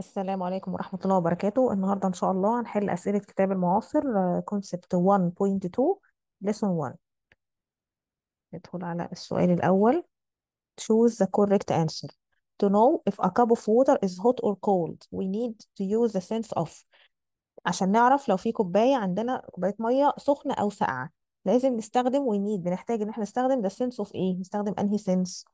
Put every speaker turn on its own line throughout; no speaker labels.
السلام عليكم ورحمة الله وبركاته النهاردة إن شاء الله هنحل أسئلة كتاب المعاصر كونسبت 1.2 لسون 1 ندخل على السؤال الأول choose the correct answer to know if a cup of water is hot or cold we need to use the sense of عشان نعرف لو في كوباية عندنا كوباية مية سخنة أو ساقعة لازم نستخدم we need بنحتاج إن احنا نستخدم the sense of إيه نستخدم أنهي sense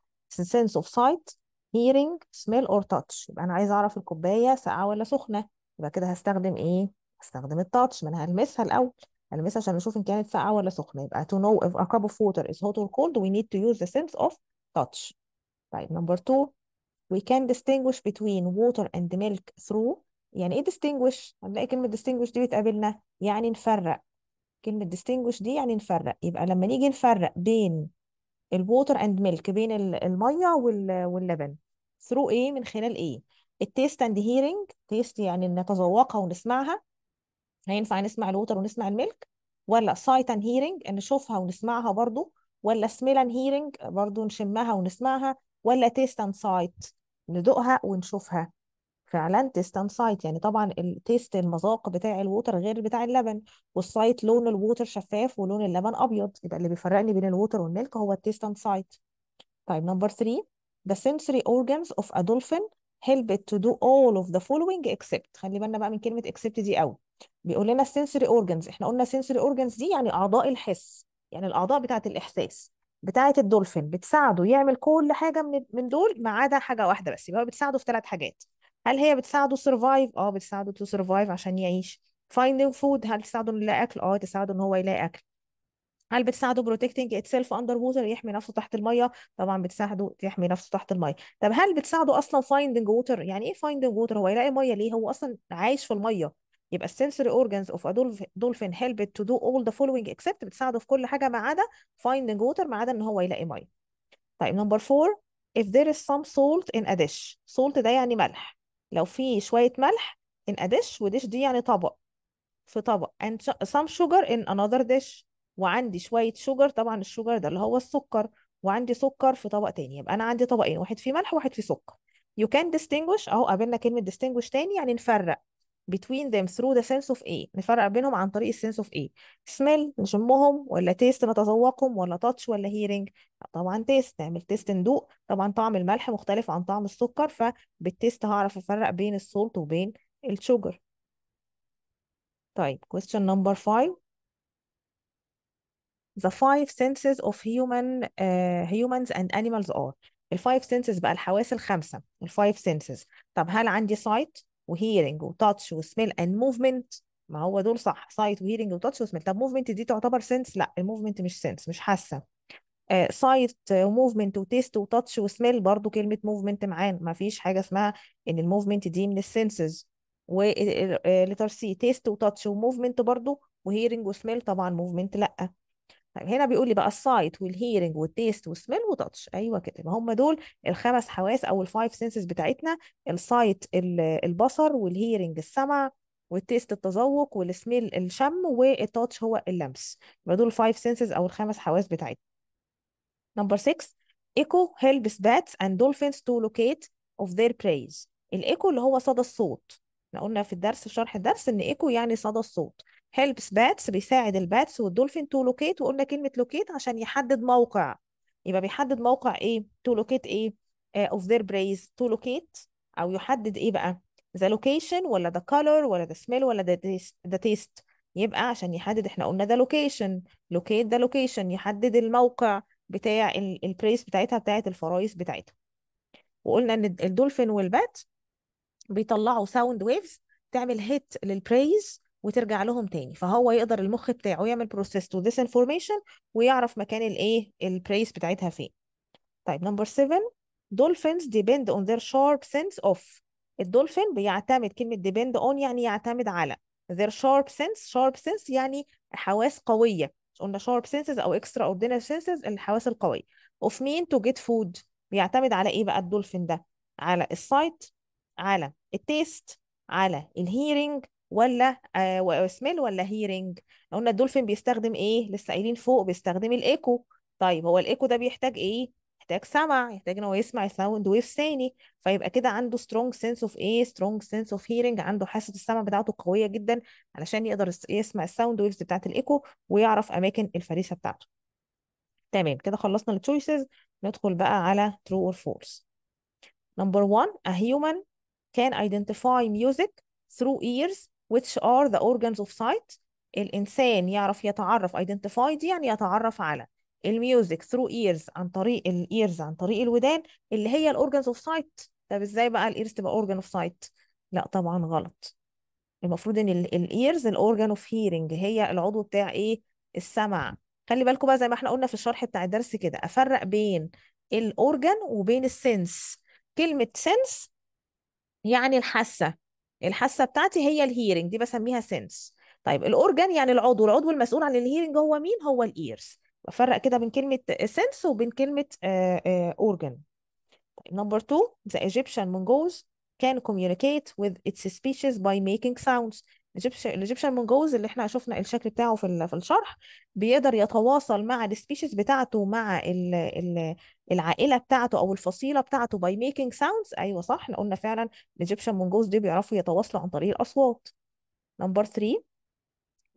the sense of sight hearing smell or touch يبقى انا عايزه اعرف الكوبايه ساقعه ولا سخنه يبقى كده هستخدم ايه هستخدم التاتش ما انا هلمسها الاول هلمسها عشان اشوف ان كانت ساقعه ولا سخنه يبقى to know if a cup of water is hot or cold we need to use the sense of touch طيب نمبر 2 we can distinguish between water and milk through يعني ايه distinguish هنلاقي كلمه distinguish دي بتقابلنا يعني نفرق كلمه distinguish دي يعني نفرق يبقى لما نيجي نفرق بين الووتر اند ميلك بين الميه واللبن through ايه من خلال ايه التيست اند هيرنج تيست يعني نتذوقها ونسمعها هينفع نسمع الوتر ونسمع الملك ولا سايت اند هيرنج نشوفها ونسمعها برضو ولا سميل اند هيرنج برضو نشمها ونسمعها ولا تيست اند سايت ندوقها ونشوفها فعلا تيست اند سايت يعني طبعا التيست المذاق بتاع الووتر غير بتاع اللبن والسايت لون الووتر شفاف ولون اللبن ابيض يبقى اللي بيفرقني بين الووتر والميلك هو التيست اند سايت طيب نمبر 3 The sensory organs of a dolphin help it to do all of the following except خلي بالنا بقى من كلمة except دي قوي بيقول لنا sensory organs احنا قلنا sensory organs دي يعني أعضاء الحس يعني الأعضاء بتاعة الإحساس بتاعة الدولفين بتساعده يعمل كل حاجة من من دول ما عدا حاجة واحدة بس يبقى بتساعده في ثلاث حاجات هل هي بتساعده سرفايف؟ اه بتساعده تو سرفايف عشان يعيش finding food هل تساعده انه يلاقي اكل؟ اه تساعده ان هو يلاقي اكل هل بتساعده بروتكتنج اتسيلف اندر ووتر يحمي نفسه تحت الميه طبعا بتساعده يحمي نفسه تحت الميه طب هل بتساعده اصلا فايندنج ووتر يعني ايه فايندنج ووتر هو يلاقي ميه ليه هو اصلا عايش في الميه يبقى السنسوري اورجانز اوف دولفين هيلب تو دو اول ذا فولوينج اكسبت بتساعده في كل حاجه ما عدا فايندنج ووتر ما عدا ان هو يلاقي ميه طيب نمبر 4 if there is some salt in a dish salt ده يعني ملح لو في شويه ملح in a dish ودش دي يعني طبق في طبق and some sugar in another dish وعندي شوية شوجر طبعا الشوجر ده اللي هو السكر وعندي سكر في طبق تاني يبقى أنا عندي طبقين واحد فيه ملح وواحد فيه سكر you can distinguish أهو قابلنا كلمة distinguish تاني يعني نفرق between them through the sense of ايه نفرق بينهم عن طريق السنس اوف ايه smell نشمهم ولا تيست نتذوقهم ولا تاتش ولا هيرنج طبعا تيست نعمل تيست ندوق طبعا طعم الملح مختلف عن طعم السكر فبالتيست هعرف افرق بين السولت وبين الشوجر طيب question number five the five senses of human uh, humans and animals are الفايف senses بقى الحواس الخمسة الفايف senses طب هل عندي سايت وهيرنج وتاتش وسميل اند موفمنت ما هو دول صح سايت وهيرنج وتاتش وسميل طب موفمنت دي تعتبر سنس لا الموفمنت مش سنس مش حاسه سايت وموفمنت وتيست وتاتش وسميل برضو كلمه موفمنت معانا ما فيش حاجه اسمها ان الموفمنت دي من السنسز ولتر سي تيست وتاتش وموفمنت برضو وهيرنج وسميل طبعا موفمنت لا طيب هنا بيقول لي بقى السايت والهيرنج والتيست والسميل وتاتش ايوه كده يبقى هم دول الخمس حواس او الفايف سنسز بتاعتنا السايت البصر والهيرنج السمع والتيست التذوق والسميل الشم والتاتش هو اللمس يبقى دول الفايف سنسز او الخمس حواس بتاعتنا نمبر 6 ايكو هيلبس باتس اند دولفينز تو لوكيت اوف ذير بريز الايكو اللي هو صدى الصوت احنا قلنا في الدرس في شرح الدرس ان ايكو يعني صدى الصوت helps bats بيساعد الباتس والدولفين to locate وقلنا كلمة locate عشان يحدد موقع يبقى بيحدد موقع ايه to locate ايه uh, of their braise to locate او يحدد ايه بقى the location ولا the color ولا the smell ولا the taste, يبقى عشان يحدد احنا قلنا ده لوكيشن لوكيت ده لوكيشن يحدد الموقع بتاع البريس بتاعتها بتاعت الفرايس بتاعتها وقلنا ان الدولفين والبات بيطلعوا ساوند ويفز تعمل هيت للبريز وترجع لهم تاني فهو يقدر المخ بتاعه يعمل بروسيس تو ذيس انفورميشن ويعرف مكان الايه البريس بتاعتها فين طيب نمبر 7 دولفينز ديبند اون ذير شارب سنس اوف الدولفين بيعتمد كلمة ديبند اون يعني يعتمد على ذير شارب سنس شارب سنس يعني حواس قوية قلنا شارب سنسز أو اكسترا اوردينال سنسز الحواس القوية اوف مين تو جيت فود بيعتمد على إيه بقى الدولفين ده على السايت على التيست على الهيرنج ولا سميل آه، آه، ولا هيرنج قلنا الدولفين بيستخدم ايه لسه قايلين فوق بيستخدم الايكو طيب هو الايكو ده بيحتاج ايه يحتاج سمع يحتاج ان هو يسمع الساوند ويف ثاني فيبقى كده عنده سترونج سنس اوف ايه سترونج سنس اوف هيرنج عنده حاسه السمع بتاعته قويه جدا علشان يقدر يسمع الساوند ويفز بتاعه الايكو ويعرف اماكن الفريسه بتاعته تمام كده خلصنا التشويسز ندخل بقى على ترو اور فولس نمبر 1 a human can identify music through ears which are the organs of sight الإنسان يعرف يتعرف identify دي يعني يتعرف على الميوزك through ears عن طريق الايرز عن طريق الودان اللي هي الأورجنز اوف سايت طب ازاي بقى الايرز تبقى اورجن اوف سايت لا طبعا غلط المفروض ان الايرز الاورجن اوف هيرنج هي العضو بتاع ايه السمع خلي بالكم بقى زي ما احنا قلنا في الشرح بتاع الدرس كده افرق بين الاورجن وبين السنس كلمه سنس يعني الحاسه الحاسه بتاعتي هي الهيرنج دي بسميها سنس طيب الاورجان يعني العضو العضو المسؤول عن الهيرنج هو مين هو الايرز بفرق كده بين كلمه سنس وبين كلمه اورجان آه، آه، طيب نمبر 2 ذا ايجيبشن مونجوز كان communicate with its species by making sounds الايجيبشن من جوز اللي احنا شفنا الشكل بتاعه في في الشرح بيقدر يتواصل مع السبيشيز بتاعته مع ال ال العائله بتاعته او الفصيله بتاعته باي ميكينج ساوندز ايوه صح احنا قلنا فعلا الايجيبشن من جوز دي بيعرفوا يتواصلوا عن طريق الاصوات نمبر 3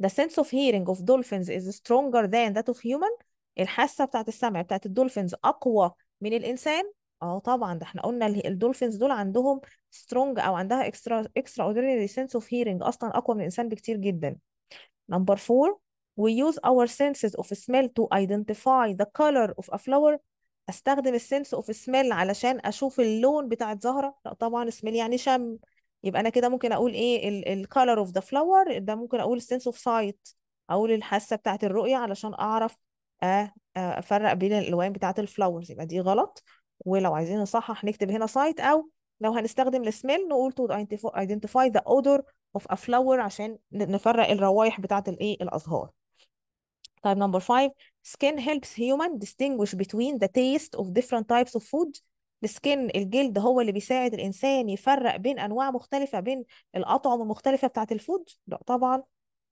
The sense of hearing of dolphins is stronger than that of human الحاسه بتاعه السمع بتاعه الدولفينز اقوى من الانسان اه طبعا ده احنا قلنا الدولفينز دول عندهم سترونج او عندها اكسترا اكسترا اوردينري سنس اوف هيرنج اصلا اقوى من الانسان بكتير جدا نمبر 4 وي يوز اور سنسز اوف سميل تو ايدنتيفاي ذا كلر اوف ا فلاور استخدم السنس اوف سميل علشان اشوف اللون بتاع الزهره لا طبعا سميل يعني شم يبقى انا كده ممكن اقول ايه الكلر اوف ذا فلاور ده ممكن اقول السنس اوف سايت اقول الحاسه بتاعه الرؤيه علشان اعرف افرق بين الالوان بتاعه الفلاورز يبقى دي غلط ولو عايزين نصحح نكتب هنا سايت او لو هنستخدم السميل نقول تو ايدنتيفاي ذا اودر اوف ا فلاور عشان نفرق الروايح بتاعة الايه الازهار طيب نمبر 5 skin helps human distinguish between the taste of different types of food السكن الجلد هو اللي بيساعد الانسان يفرق بين انواع مختلفه بين الاطعمه المختلفه بتاعه الفود لا طبعا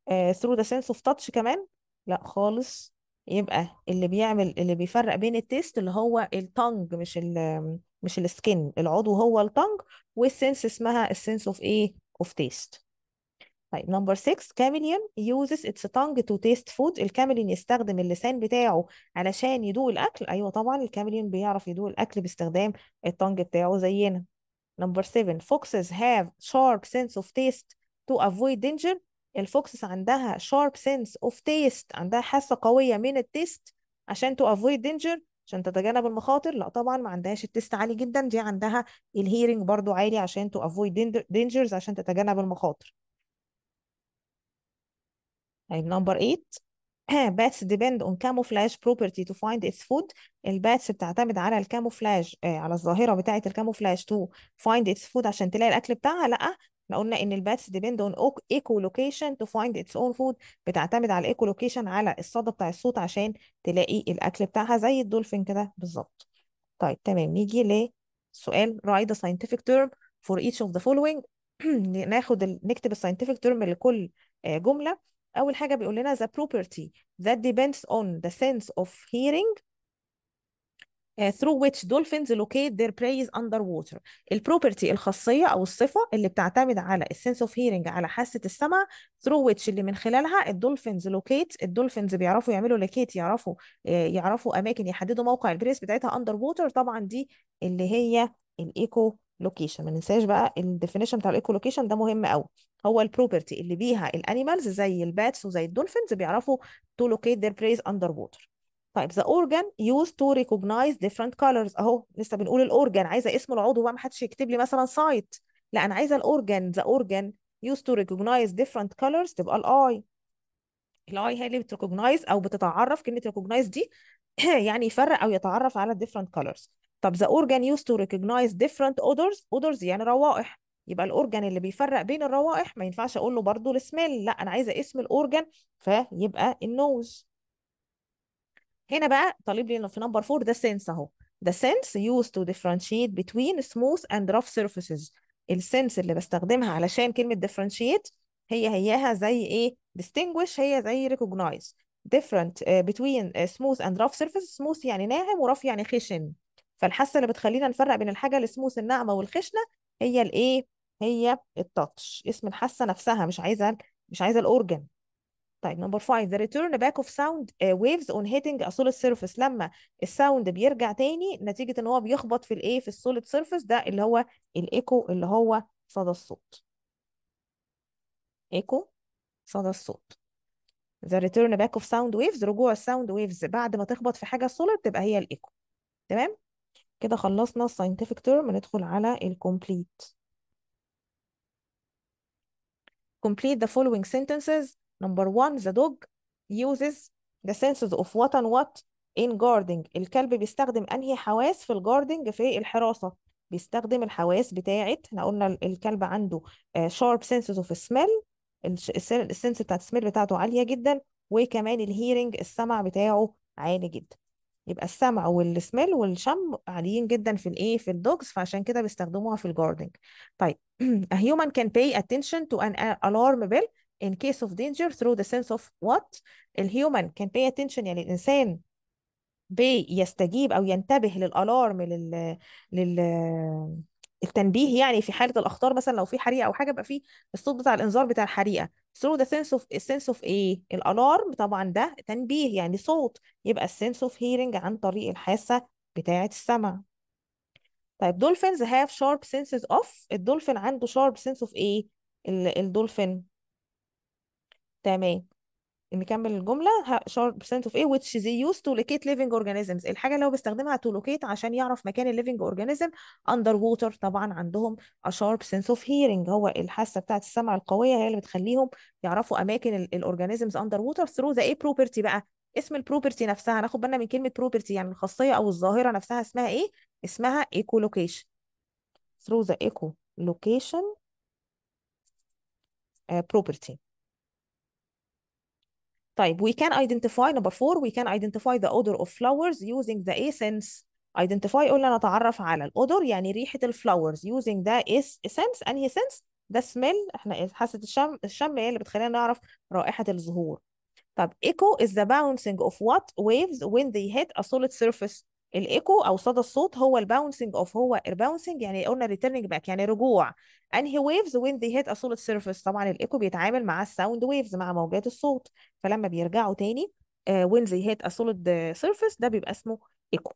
ثرو آه، through the sense of touch كمان لا خالص يبقى اللي بيعمل اللي بيفرق بين التيست اللي هو التانج مش ال مش السكن العضو هو التانج والسنس اسمها السنس اوف ايه اوف تيست طيب نمبر 6 كاميليون يوزز اتس تانج تو تيست فود الكاميليون يستخدم اللسان بتاعه علشان يدوق الاكل ايوه طبعا الكاميليون بيعرف يدوق الاكل باستخدام التانج بتاعه زينا نمبر 7 فوكسز هاف شارب سنس اوف تيست تو افويد دينجر الفوكسس عندها شارب سنس اوف تيست عندها حاسة قوية من التيست عشان تو افويد دينجر عشان تتجنب المخاطر لا طبعا ما عندهاش التيست عالي جدا دي عندها الهيرنج برضو عالي عشان تو افويد دينجرز عشان تتجنب المخاطر طيب نمبر 8 باتس ديبند اون كاموفلاج بروبرتي تو فايند اتس فود الباتس بتعتمد على الكاموفلاج آه، على الظاهرة بتاعة الكاموفلاج تو فايند اتس فود عشان تلاقي الأكل بتاعها لا ما قلنا ان الباتس ديبند اون ايكو لوكيشن تو فايند اتس اون فود بتعتمد على الايكو لوكيشن على الصدى بتاع الصوت عشان تلاقي الاكل بتاعها زي الدولفين كده بالظبط طيب تمام نيجي لسؤال رايد the تيرم فور ايتش اوف ذا فولوينج ناخد نكتب الساينتفك تيرم لكل آه، جمله اول حاجه بيقول لنا the property that depends on the sense of hearing آه، through which dolphins locate their prey underwater البروبرتي الخاصية أو الصفة اللي بتعتمد على السنس اوف هيرنج على حاسة السمع through which اللي من خلالها الدولفينز لوكيت الدولفينز بيعرفوا يعملوا لوكيت يعرفوا آه، يعرفوا أماكن يحددوا موقع البريس بتاعتها underwater طبعا دي اللي هي الايكو لوكيشن ما ننساش بقى الديفينيشن بتاع الايكو لوكيشن ده مهم قوي هو البروبرتي اللي بيها الانيمالز زي الباتس وزي الدولفينز بيعرفوا to locate their prey underwater. طيب the organ used to recognize different colors اهو لسه بنقول الاورجان عايزه اسم العضو بقى ما حدش يكتب لي مثلا سايت لا انا عايزه الاورجان the organ used to recognize different colors تبقى الاي الاي هي اللي بتريكوجنايز او بتتعرف كلمه ريكوجنايز دي يعني يفرق او يتعرف على different colors طب the organ used to recognize different odors odors يعني روائح يبقى الاورجان اللي بيفرق بين الروائح ما ينفعش اقول له برضه السميل لا انا عايزه اسم الاورجان فيبقى النوز هنا بقى طالب لي انه في نمبر 4 ده سنس اهو ذا سنس يوز تو ديفرنشيت بتوين سموث اند رف سيرفيسز السنس اللي بستخدمها علشان كلمة ديفرنشيت هي هياها زي ايه ديستنجويش هي زي ريكوجنايز ديفرنت بتوين سموث اند رف سيرفيس سموث يعني ناعم ورف يعني خشن فالحاسة اللي بتخلينا نفرق بين الحاجة السموث الناعمة والخشنة هي الايه هي التاتش اسم الحاسة نفسها مش عايزة مش عايزة الاورجن طيب نمبر 5 the return back of sound uh, waves on hitting a solid surface لما الساوند بيرجع تاني نتيجه ان هو بيخبط في الايه في السوليد سيرفيس ده اللي هو الايكو اللي هو صدى الصوت ايكو صدى الصوت the return back of sound waves رجوع الساوند waves بعد ما تخبط في حاجه سوليد تبقى هي الايكو تمام كده خلصنا scientific term ندخل على الكومبليت complete the following sentences نمبر 1 the dog uses the senses of what اند what in جاردنج الكلب بيستخدم انهي حواس في الجاردنج في الحراسه بيستخدم الحواس بتاعه احنا قلنا الكلب عنده آه، sharp senses of smell السنس بتاعت السميل بتاعته عالية جدا وكمان الهيرنج السمع بتاعه عالي جدا يبقى السمع والسميل والشم عاليين جدا في الايه في الدوجز فعشان كده بيستخدموها في الجاردنج طيب a human can pay attention to an alarm bell in case of danger through the sense of what الهيومن كان pay attention يعني الإنسان بيستجيب أو ينتبه للألارم لل... لل التنبيه يعني في حالة الأخطار مثلا لو في حريقة أو حاجة يبقى في الصوت بتاع الإنذار بتاع الحريقة through the sense of sense of إيه؟ الألارم طبعا ده تنبيه يعني صوت يبقى السنس اوف هيرنج عن طريق الحاسة بتاعة السمع طيب dolphins have sharp senses of الدولفين عنده sharp sense of إيه؟ الدولفين تمام نكمل الجملة ه- sharp percent of A which they use to locate living organisms الحاجة اللي هو بيستخدمها to locate عشان يعرف مكان ال living organism under water طبعا عندهم a sharp sense of hearing هو الحاسة بتاعة السمع القوية هي اللي بتخليهم يعرفوا أماكن ال, ال organisms under water through the A property بقى اسم البروبرتي نفسها هناخد بالنا من كلمة property يعني الخاصية أو الظاهرة نفسها اسمها إيه؟ اسمها echolocation through the echolocation uh, property طيب we can identify number four we can identify the odor of flowers using the essence identify قلنا نتعرف على الأودور يعني ريحة الفلاورز using the essence أنهي sense ده smell احنا حاسة الشم الشم هي اللي بتخلينا نعرف رائحة الزهور طب echo is the bouncing of what waves when they hit a solid surface الايكو او صدى الصوت هو الباونسنج اوف هو الباونسنج يعني قلنا ريتيرنج باك يعني رجوع انهي ويفز وين ذي هيت اصول السيرفيس طبعا الايكو بيتعامل مع الساوند ويفز مع موجات الصوت فلما بيرجعوا تاني وين ذي هيت اصول السيرفيس ده بيبقى اسمه ايكو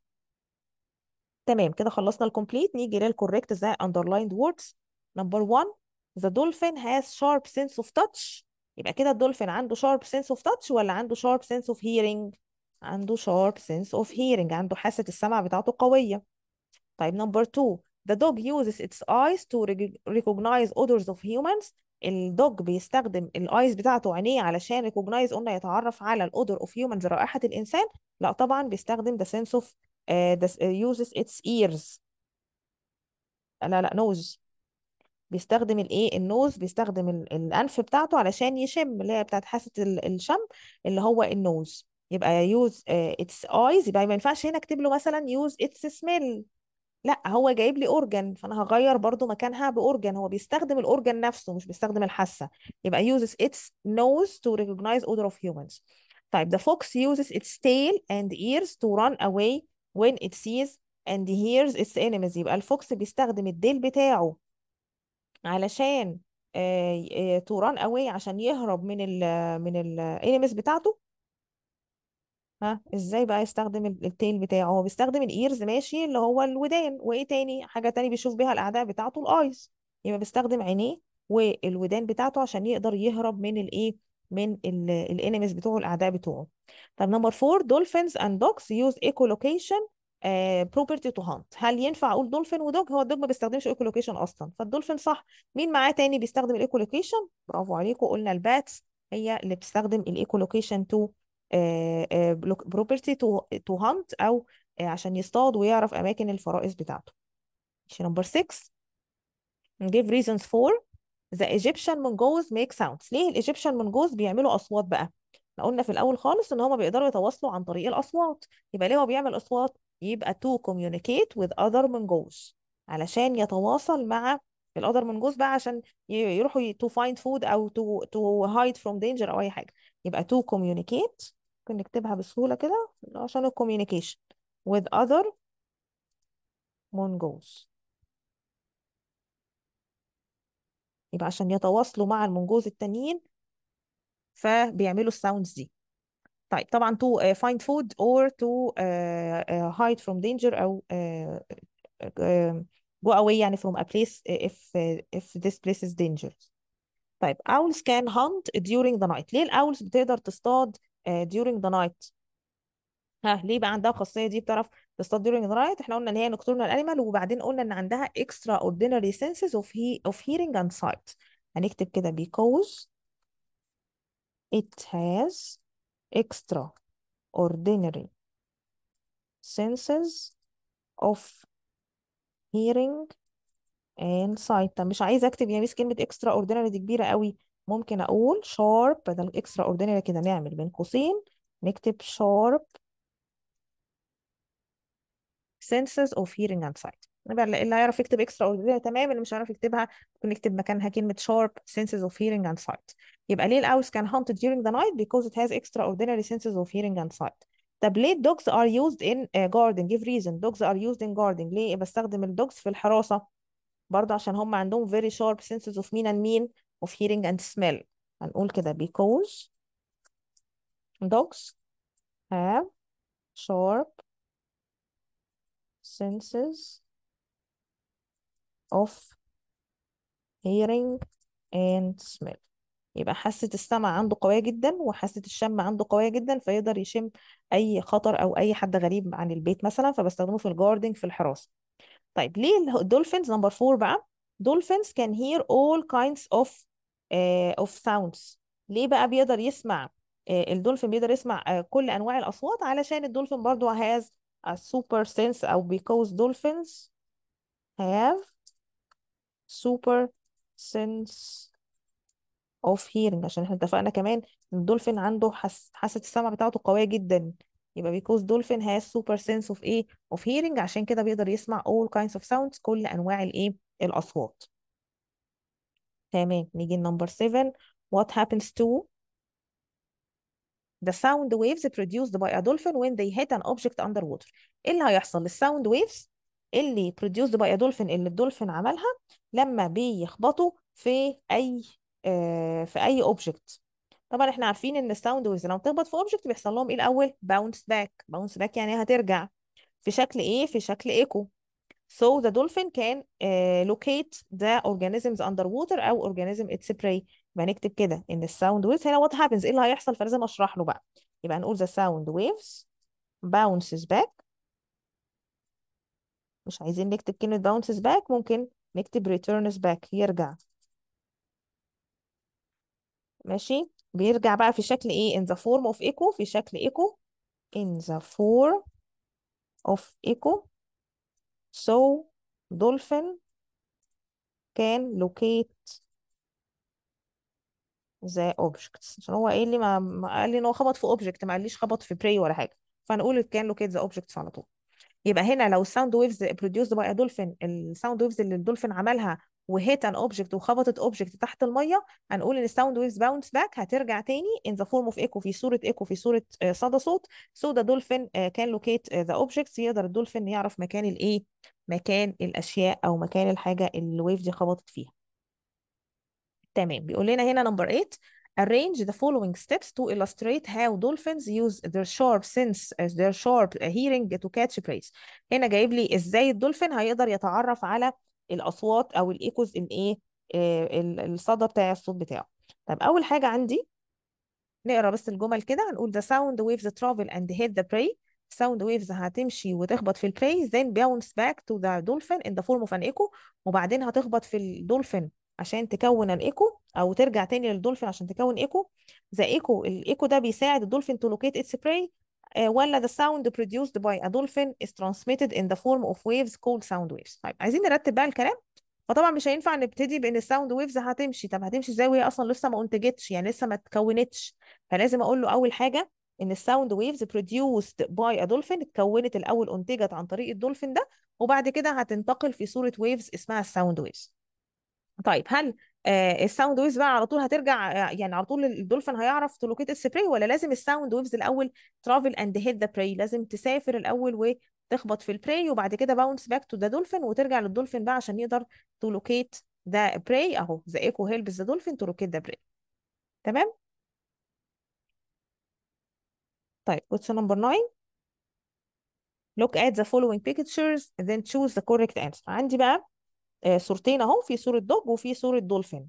تمام كده خلصنا الكومبليت نيجي للكوريكت ذا اندرلايند ووردز نمبر 1 the dolphin has sharp sense of touch يبقى كده الدولفين عنده sharp sense of touch ولا عنده sharp sense of hearing عنده sharp sense of hearing عنده حاسة السمع بتاعته قوية طيب number two the dog uses its eyes to recognize odors of humans الدوج بيستخدم الايز بتاعته عينيه علشان ريكوجنايز قلنا يتعرف على الاودر اوف هيومنز رائحه الانسان لا طبعا بيستخدم ذا سنس اوف يوزز اتس ايرز لا لا نوز بيستخدم الايه النوز بيستخدم الانف بتاعته علشان يشم اللي هي بتاعت حاسه الشم اللي هو النوز يبقى يوز اتس ايز يبقى ما ينفعش هنا اكتب له مثلا يوز اتس سميل لا هو جايب لي اورجن فانا هغير برضو مكانها باورجن هو بيستخدم الاورجن نفسه مش بيستخدم الحاسه يبقى uses its nose to recognize odor of humans طيب the fox uses its tail and ears to run away when it sees and hears its enemies يبقى الفوكس بيستخدم الديل بتاعه علشان آه، آه، to run away عشان يهرب من ال من الانيميز بتاعته ها ازاي بقى يستخدم التيل بتاعه هو بيستخدم الايرز ماشي اللي هو الودان وايه تاني حاجة تاني بيشوف بيها الاعداء بتاعته الايز يبقى بيستخدم عينيه والودان بتاعته عشان يقدر يهرب من الايه من الانيمز بتوعه الاعداء بتوعه طب نمبر 4 دولفينز اند دوجز يوز ايكولوكيشن بروبرتي تو هانت هل ينفع اقول دولفين ودوج هو الدوج ما بيستخدمش ايكولوكيشن اصلا فالدولفين صح مين معاه تاني بيستخدم الايكولوكيشن برافو عليكم قلنا الباتس هي اللي بتستخدم الايكولوكيشن تو بروبرتي تو هانت او آه، عشان يصطاد ويعرف اماكن الفرائس بتاعته شي نمبر 6 give reasons for the Egyptian mongoose make sounds ليه الإيجيبشن مونجوز بيعملوا أصوات بقى احنا قلنا في الأول خالص إن هما بيقدروا يتواصلوا عن طريق الأصوات يبقى ليه هو بيعمل أصوات يبقى to communicate with other mongoose علشان يتواصل مع الأذر مونجوز بقى عشان يروحوا to find food أو to to hide from danger أو أي حاجة يبقى to communicate ممكن نكتبها بسهولة كده عشان الكوميونيكيشن with other Mongols يبقى عشان يتواصلوا مع المونجوز التانيين فبيعملوا الساوندز دي طيب طبعا to uh, find food or to uh, uh, hide from danger أو go away يعني from a place if if this place is dangerous طيب owls can hunt during the night ليه الأولز بتقدر تصطاد during the night ها ليه بقى عندها الخاصيه دي بتعرف تصطاد during the night احنا قلنا ان هي nocturnal animal وبعدين قلنا ان عندها extraordinary senses of, he of hearing and sight هنكتب كده because it has extraordinary senses of hearing and sight مش عايزه اكتب يا ميس كلمه extraordinary دي كبيره قوي ممكن اقول شارب بدل اكسترا اوردينري كده نعمل بين قوسين نكتب شارب senses of hearing and sight نبقى اللي هيعرف يكتب اكسترا اوردينري تمام اللي مش هيعرف يكتبها ممكن يكتب مكانها كلمه شارب senses of hearing and sight يبقى ليه الاوس كان hunted during the night because it has extraordinary senses of hearing and sight طب ليه dogs are used in garden give reason dogs are used in garden ليه بستخدم الدوجز في الحراسه برضه عشان هم عندهم very sharp senses of mean and mean of hearing and smell هنقول كده because dogs have sharp senses of hearing and smell يبقى حاسة السمع عنده قوية جدا وحاسة الشم عنده قوية جدا فيقدر يشم أي خطر أو أي حد غريب عن البيت مثلا فبستخدمه في الجاردنج في الحراسة طيب ليه الدولفينز نمبر فور بقى دولفينز can hear all kinds of اوف آه، ساوندز ليه بقى بيقدر يسمع آه، الدولفين بيقدر يسمع آه، كل انواع الاصوات علشان الدولفين برضو هاز a super sense او because dolphins have super sense of hearing عشان احنا اتفقنا كمان ان الدولفين عنده حس... حاسة السمع بتاعته قوية جدا يبقى because dolphin has super sense of ايه of hearing عشان كده بيقدر يسمع all kinds of sounds كل انواع الايه الاصوات تمام نيجي لنمبر 7 what happens to the sound waves produced by a dolphin when they hit an object underwater ايه اللي هيحصل للساوند ويفز اللي produced by a dolphin اللي الدولفين عملها لما بيخبطوا في اي آه، في اي object طبعا احنا عارفين ان الساوند ويفز لما بتخبط في object بيحصل لهم ايه الاول bounce باك bounce باك يعني هترجع في شكل ايه في شكل ايكو So the dolphin can uh, locate the organisms underwater أو organism it's spray يبقى نكتب كده إن the sound waves هنا what happens إيه اللي هيحصل فلازم أشرح له بقى يبقى نقول the sound waves bounces back مش عايزين نكتب كلمة bounces back ممكن نكتب returns back يرجع ماشي بيرجع بقى في شكل ايه in the form of echo في شكل echo in the form of echo So dolphin can locate the objects عشان هو قال لي ما, قال لي ان هو خبط في object ما قاليش خبط في prey ولا حاجه فنقول it can locate the objects على طول يبقى هنا لو الساوند ويفز produced by a dolphin الساوند ويفز اللي الدولفين عملها وهيت ان اوبجكت وخبطت اوبجكت تحت الميه هنقول ان الساوند ويفز باونس باك هترجع تاني ان ذا فورم اوف ايكو في صوره ايكو في صوره آه، صدى صوت سو ذا دولفين كان لوكيت ذا اوبجكت يقدر الدولفين يعرف مكان الايه مكان الاشياء او مكان الحاجه اللي الويف دي خبطت فيها تمام بيقول لنا هنا نمبر 8 arrange the following steps to illustrate how dolphins use their sharp sense as آه، their sharp hearing to catch prey هنا جايب لي ازاي الدولفين هيقدر يتعرف على الاصوات او الايكوز الايه آه، الصدى بتاع الصوت بتاعه طب اول حاجه عندي نقرا بس الجمل كده هنقول the sound waves travel and hit the prey sound waves هتمشي وتخبط في البراي then bounce back to the dolphin in the form of an echo وبعدين هتخبط في الدولفين عشان تكون الايكو او ترجع تاني للدولفين عشان تكون ايكو ذا ايكو الايكو ده بيساعد الدولفين تو لوكيت اتس براي آه، ولا the sound produced by a dolphin is transmitted in the form of waves called sound waves طيب عايزين نرتب بقى الكلام فطبعا مش هينفع نبتدي بان الساوند ويفز هتمشي طب هتمشي ازاي وهي اصلا لسه ما انتجتش يعني لسه ما اتكونتش فلازم اقول له اول حاجه ان الساوند ويفز produced by a dolphin اتكونت الاول انتجت عن طريق الدولفين ده وبعد كده هتنتقل في صوره ويفز اسمها الساوند ويفز طيب هل آه، الساوند ويفز بقى على طول هترجع آه، يعني على طول الدولفين هيعرف تلوكيت السبراي ولا لازم الساوند ويفز الاول ترافل اند هيت ذا براي لازم تسافر الاول وتخبط في البراي وبعد كده باونس باك تو ذا دولفين وترجع للدولفين بقى عشان يقدر تلوكيت ذا براي اهو ذا ايكو هيلبس ذا دولفين تلوكيت ذا براي تمام طيب what's نمبر 9 look at the following pictures then choose the correct answer عندي بقى آه، صورتين اهو في صوره دوج وفي صوره دولفين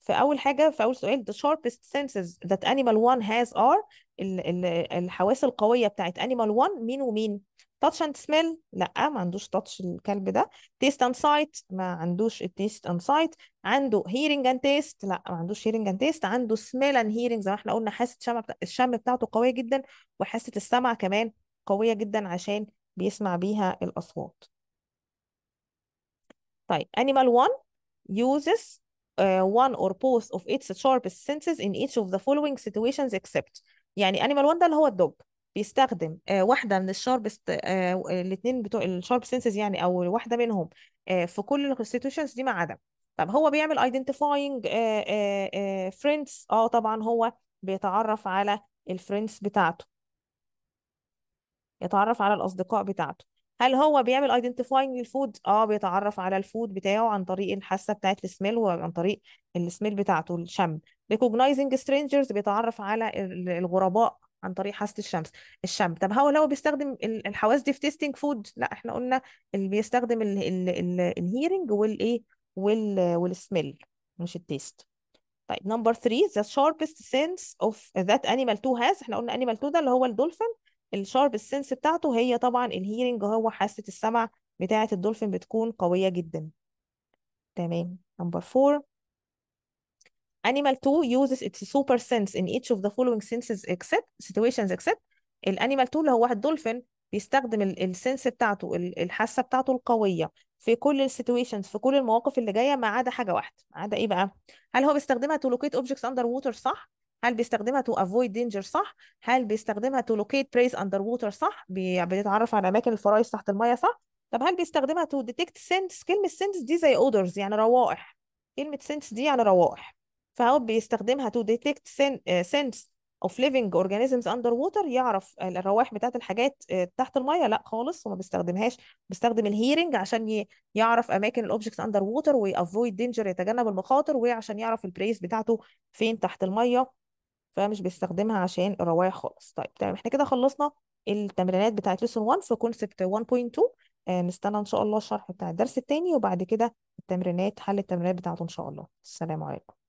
فاول حاجه في اول سؤال the sharpest senses that animal one has are ال ال الحواس القويه بتاعت animal one مين ومين touch and smell لا ما عندوش touch الكلب ده taste and sight ما عندوش taste and sight عنده hearing and taste لا ما عندوش hearing and taste عنده smell and hearing زي ما احنا قلنا حاسه الشم بتا... الشم بتاعته قويه جدا وحاسه السمع كمان قويه جدا عشان بيسمع بيها الاصوات طيب animal 1 uses uh, one or both of its sharpest senses in each of the following situations except يعني animal 1 ده اللي هو الدوج بيستخدم uh, واحده من الشاربست uh, الاتنين بتوع الشارب senses يعني او واحده منهم uh, في كل situations دي ما عدا طب هو بيعمل uh, friends اه طبعا هو بيتعرف على الفريندز بتاعته يتعرف على الاصدقاء بتاعته هل هو بيعمل ايدنتيفاينج للفود اه بيتعرف على الفود بتاعه عن طريق الحاسه بتاعت السميل وعن طريق السميل بتاعته الشم ريكوجنايزنج سترينجرز بيتعرف على الغرباء عن طريق حاسه الشمس الشم طب هو لو بيستخدم الحواس دي في تيستنج فود لا احنا قلنا اللي بيستخدم الهيرنج والايه والسميل مش التيست طيب نمبر 3 ذا شاربست سنس اوف ذات انيمال 2 هاز احنا قلنا انيمال 2 ده اللي هو الدولفين الشارب السنس بتاعته هي طبعا الهيرنج هو حاسة السمع بتاعة الدولفين بتكون قوية جدا تمام نمبر 4 انيمال 2 يوزز اتس سوبر سنس ان ايتش اوف ذا فولوينج سنسز اكسبت سيتويشنز اكسبت الانيمال 2 اللي هو واحد دولفين بيستخدم السنس بتاعته الحاسه بتاعته القويه في كل السيتويشنز في كل المواقف اللي جايه ما عدا حاجه واحده ما عدا ايه بقى هل هو بيستخدمها تو لوكيت اوبجكتس اندر ووتر صح هل بيستخدمها تو افويد دينجر صح هل بيستخدمها تو لوكيت بريز اندر ووتر صح بيتعرف على اماكن الفرايس تحت الميه صح طب هل بيستخدمها تو ديتكت سنس كلمه سنس دي زي اودرز يعني روائح كلمه سنس دي يعني روائح فهو بيستخدمها تو ديتكت سنس اوف ليفنج اورجانيزمز اندر ووتر يعرف الروائح بتاعت الحاجات آه، تحت الميه لا خالص وما بيستخدمهاش بيستخدم الهيرنج عشان يعرف اماكن الاوبجكتس اندر ووتر ويافويد دينجر يتجنب المخاطر وعشان يعرف البريس بتاعته فين تحت الميه فمش بيستخدمها عشان الروايح خالص طيب تمام احنا كده خلصنا التمرينات بتاعه ليسون 1 في كونسبت 1.2 آه نستنى ان شاء الله الشرح بتاع الدرس التاني وبعد كده التمرينات حل التمرينات بتاعته ان شاء الله السلام عليكم